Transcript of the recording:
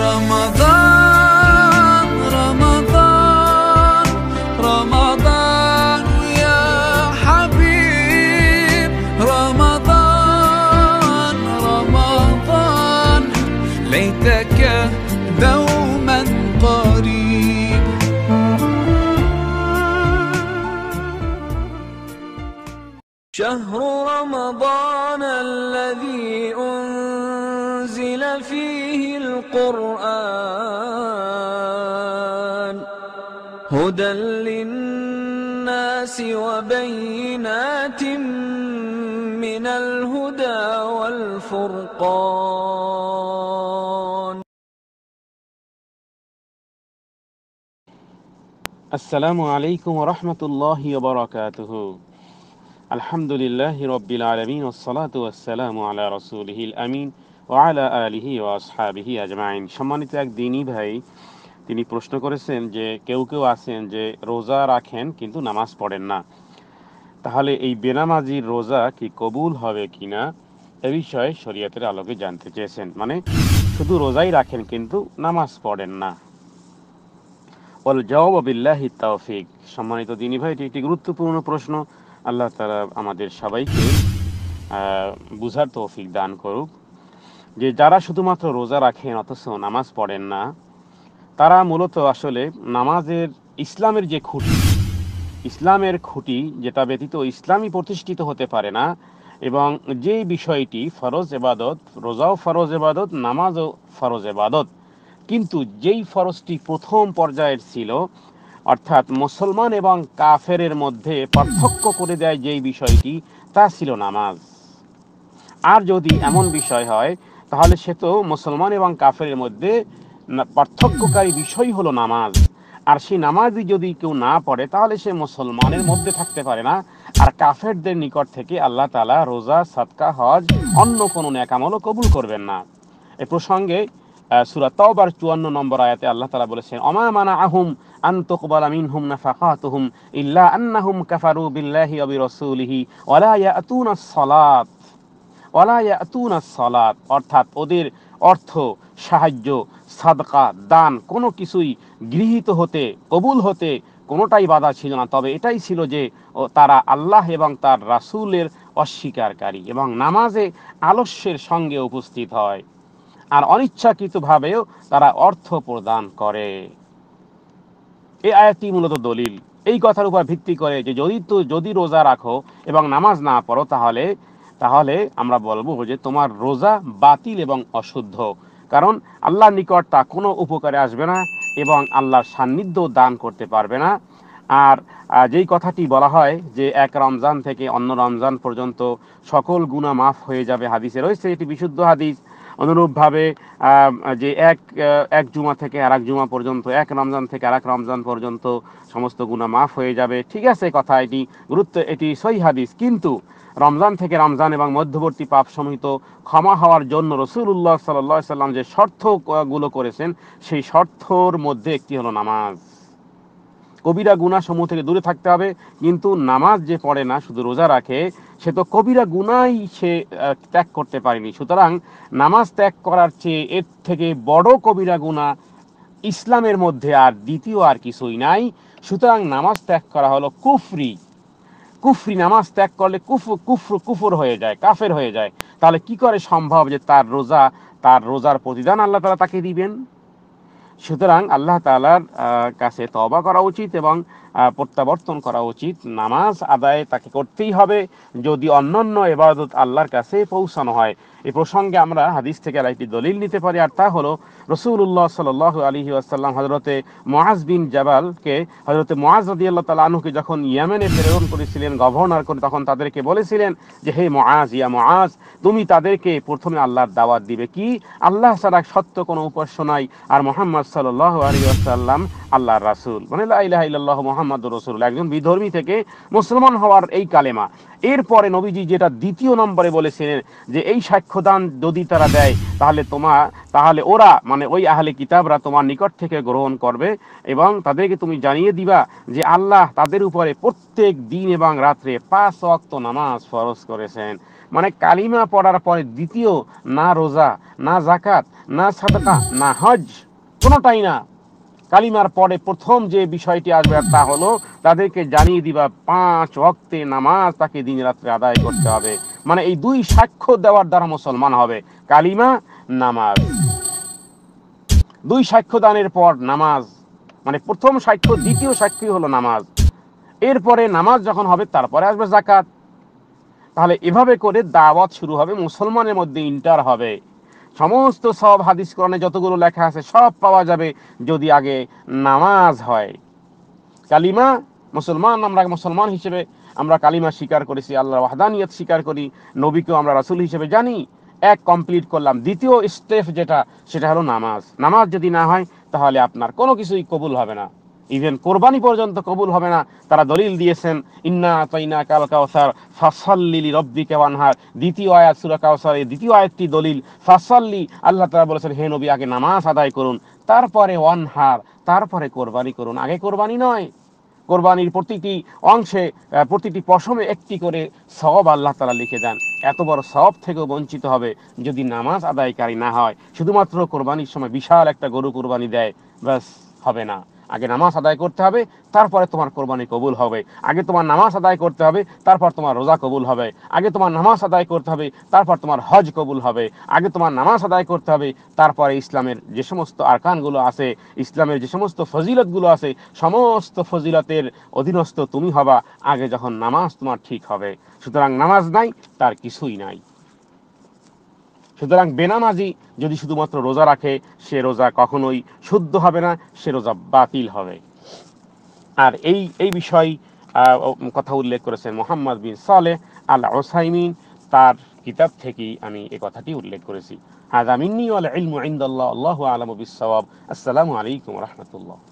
رمضان رمضان رمضان يا حبيب رمضان رمضان ليتك دوما قريب شهر رمضان فيه القرآن هدى للناس وبينات من الهدى والفرقان السلام عليكم ورحمة الله وبركاته الحمد لله رب العالمين والصلاة والسلام على رسوله الأمين ওয়ালা আলিহি আজমাইন সম্মানিত এক দিনই ভাই তিনি প্রশ্ন করেছেন যে কেউ কেউ আছেন যে রোজা রাখেন কিন্তু নামাজ পড়েন না তাহলে এই বেনামাজির রোজা কি কবুল হবে কি না এ বিষয়ে শরীয়তের আলোকে জানতে চেয়েছেন মানে শুধু রোজাই রাখেন কিন্তু নামাজ পড়েন না বল জওয়াব বিল্লাহি তাওফিক সম্মানিত দিনী ভাই এটি একটি গুরুত্বপূর্ণ প্রশ্ন আল্লাহ তারা আমাদের সবাইকে বুঝার তৌফিক দান করুক যে যারা শুধুমাত্র রোজা রাখেন অথচ নামাজ পড়েন না তারা মূলত আসলে নামাজের ইসলামের যে খুঁটি ইসলামের খুঁটি যেটা ব্যতীত ইসলামই প্রতিষ্ঠিত হতে পারে না এবং যে বিষয়টি ফরজ এবাদত রোজাও ফরজ এবাদত নামাজও ফরজ এবাদত কিন্তু যেই ফরজটি প্রথম পর্যায়ের ছিল অর্থাৎ মুসলমান এবং কাফেরের মধ্যে পার্থক্য করে দেয় যেই বিষয়টি তা ছিল নামাজ আর যদি এমন বিষয় হয় তাহলে সে তো মুসলমান এবং কাফের মধ্যে পার্থক্যকারী বিষয় হলো নামাজ আর সেই নামাজই যদি কেউ না পড়ে তাহলে সে মুসলমানের মধ্যে থাকতে পারে না আর কাফেরদের নিকট থেকে আল্লাহ তালা রোজা সাদকা হজ অন্য কোনো ন্যাকামলও কবুল করবেন না এ প্রসঙ্গে সুরাত তাওবার চুয়ান্ন নম্বর আয়াতে আল্লাহ তালা বলেছেন অমা মানা আহুম আন্তকবাল আমিন হুম না ফাকাতুহুম ইল্লা আন্নাহুম কাফারু বিল্লাহি অবি রসুলিহি ইয়া ইয়াতুনা সালাত অলায়াতুন সলাত অর্থাৎ ওদের অর্থ সাহায্য সাদকা দান কোনো কিছুই গৃহীত হতে কবুল হতে কোনোটাই বাধা ছিল না তবে এটাই ছিল যে তারা আল্লাহ এবং তার রাসুলের অস্বীকারী এবং নামাজে আলস্যের সঙ্গে উপস্থিত হয় আর অনিচ্ছাকৃতভাবেও তারা অর্থ প্রদান করে এই আয়াতটি মূলত দলিল এই কথার উপর ভিত্তি করে যে যদি তো যদি রোজা রাখো এবং নামাজ না পড়ো তাহলে তাহলে আমরা বলবো যে তোমার রোজা বাতিল এবং অশুদ্ধ কারণ আল্লাহ নিকট তা কোনো উপকারে আসবে না এবং আল্লাহর সান্নিধ্য দান করতে পারবে না আর যেই কথাটি বলা হয় যে এক রমজান থেকে অন্য রমজান পর্যন্ত সকল গুণা মাফ হয়ে যাবে হাদিসে রয়েছে এটি বিশুদ্ধ হাদিস অনুরূপভাবে যে এক এক জুমা থেকে আর এক জুমা পর্যন্ত এক রমজান থেকে আর এক রমজান পর্যন্ত সমস্ত গুণা মাফ হয়ে যাবে ঠিক আছে কথা এটি গুরুত্ব এটি সই হাদিস কিন্তু রমজান থেকে রমজান এবং মধ্যবর্তী পাপ সমিত ক্ষমা হওয়ার জন্য রসুল্লাহ সাল্লা সাল্লাম যে শর্তগুলো করেছেন সেই শর্তর মধ্যে একটি হলো নামাজ কবিরা সমূহ থেকে দূরে থাকতে হবে কিন্তু নামাজ যে পড়ে না শুধু রোজা রাখে সে তো কবিরা গুণাই সে ত্যাগ করতে পারেনি সুতরাং নামাজ ত্যাগ করার চেয়ে এর থেকে বড় কবিরা গুণা ইসলামের মধ্যে আর দ্বিতীয় আর কিছুই নাই সুতরাং নামাজ ত্যাগ করা হলো কুফরি কুফরি নামাজ ত্যাগ করলে কুফু কুফর কুফর হয়ে যায় কাফের হয়ে যায় তাহলে কি করে সম্ভব যে তার রোজা তার রোজার প্রতিদান আল্লাহ তালা তাকে দিবেন সুতরাং আল্লাহ তালার কাছে তবা করা উচিত এবং প্রত্যাবর্তন করা উচিত নামাজ আদায় তাকে করতেই হবে যদি অন্যান্য এবাদত আল্লাহর কাছে পৌঁছানো হয় এ প্রসঙ্গে আমরা হাদিস থেকে আরেকটি দলিল নিতে পারি আর তা হলো রসুল্লাহ সাল আলী আসাল্লাম হজরতে মহাজ বিন জাবালকে হজরতে মহাজ রদি আল্লাহ তাল আনুকে যখন ইয়ামেনে প্রেরণ করেছিলেন গভর্নর করে তখন তাদেরকে বলেছিলেন যে হে মহাজ ইয়া মহাজ তুমি তাদেরকে প্রথমে আল্লাহর দাওয়াত দিবে কি আল্লাহ ছাড়া সত্য কোনো উপাস্য নাই আর মোহাম্মদ সাল্লাহ আলী আসাল্লাম আল্লাহ রাসুল মানে আল্লাহ মোহাম্মদ রসুল একজন বিধর্মী থেকে মুসলমান হওয়ার এই কালেমা এরপরে নবীজি যেটা দ্বিতীয় নম্বরে বলেছিলেন যে এই সাক্ষ্যদান যদি তারা দেয় তাহলে তোমার তাহলে ওরা মানে ওই আহলে কিতাবরা তোমার নিকট থেকে গ্রহণ করবে এবং তাদেরকে তুমি জানিয়ে দিবা যে আল্লাহ তাদের উপরে প্রত্যেক দিন এবং রাত্রে পাঁচ অক্ত নামাজ ফরজ করেছেন মানে কালিমা পড়ার পরে দ্বিতীয় না রোজা না জাকাত না সাদকা না হজ কোনোটাই না কালিমার পরে প্রথম যে বিষয়টি আসবে তা হলো তাদেরকে জানিয়ে দিবা পাঁচ অক্তে নামাজ তাকে দিন রাত্রে আদায় করতে হবে মানে এই দুই সাক্ষ্য দেওয়ার দ্বারা মুসলমান হবে কালিমা নামাজ দুই সাক্ষ্য দানের পর নামাজ মানে প্রথম সাক্ষ্য দ্বিতীয় সাক্ষী হলো নামাজ এরপরে নামাজ যখন হবে তারপরে আসবে জাকাত তাহলে এভাবে করে দাওয়াত শুরু হবে মুসলমানের মধ্যে ইন্টার হবে সমস্ত সব হাদিস কোরআনে যতগুলো লেখা আছে সব পাওয়া যাবে যদি আগে নামাজ হয় কালিমা মুসলমান আমরা মুসলমান হিসেবে আমরা কালিমা স্বীকার করেছি আল্লাহ ওয়াহদানিয়ত স্বীকার করি নবীকেও আমরা রাসুল হিসেবে জানি এক কমপ্লিট করলাম দ্বিতীয় স্টেপ যেটা সেটা হলো নামাজ নামাজ যদি না হয় তাহলে আপনার কোনো কিছুই কবুল হবে না ইভেন কোরবানি পর্যন্ত কবুল হবে না তারা দলিল দিয়েছেন ইন্না তৈনা কাল কাউসার ফাসাল্লি রব্বি কেওয়ানহার দ্বিতীয় আয়াত সুরা কাউসার এই দ্বিতীয় আয়াতটি দলিল ফাসাল্লি আল্লাহ তালা বলেছেন হে নবী আগে নামাজ আদায় করুন তারপরে ওয়ানহার তারপরে কোরবানি করুন আগে কোরবানি নয় কোরবানির প্রতিটি অংশে প্রতিটি পশমে একটি করে সব আল্লাহ তালা লিখে দেন এত বড় সব থেকেও বঞ্চিত হবে যদি নামাজ আদায়কারী না হয় শুধুমাত্র কোরবানির সময় বিশাল একটা গরু কোরবানি দেয় ব্যাস হবে না আগে নামাজ আদায় করতে হবে তারপরে তোমার কোরবানি কবুল হবে আগে তোমার নামাজ আদায় করতে হবে তারপর তোমার রোজা কবুল হবে আগে তোমার নামাজ আদায় করতে হবে তারপর তোমার হজ কবুল হবে আগে তোমার নামাজ আদায় করতে হবে তারপরে ইসলামের যে সমস্ত আরকানগুলো আছে ইসলামের যে সমস্ত ফজিলতগুলো আছে সমস্ত ফজিলতের অধীনস্থ তুমি হবা আগে যখন নামাজ তোমার ঠিক হবে সুতরাং নামাজ নাই তার কিছুই নাই সুতরাং বেনামাজি যদি শুধুমাত্র রোজা রাখে সে রোজা কখনোই শুদ্ধ হবে না সে রোজা বাতিল হবে আর এই এই বিষয় কথা উল্লেখ করেছেন মোহাম্মদ বিন সালে আল ওসাইমিন তার কিতাব থেকেই আমি এ কথাটি উল্লেখ করেছি আজ আল ইলমু আল্লাহ আলম বিসাব আসসালামু আলাইকুম রহমতুল্লাহ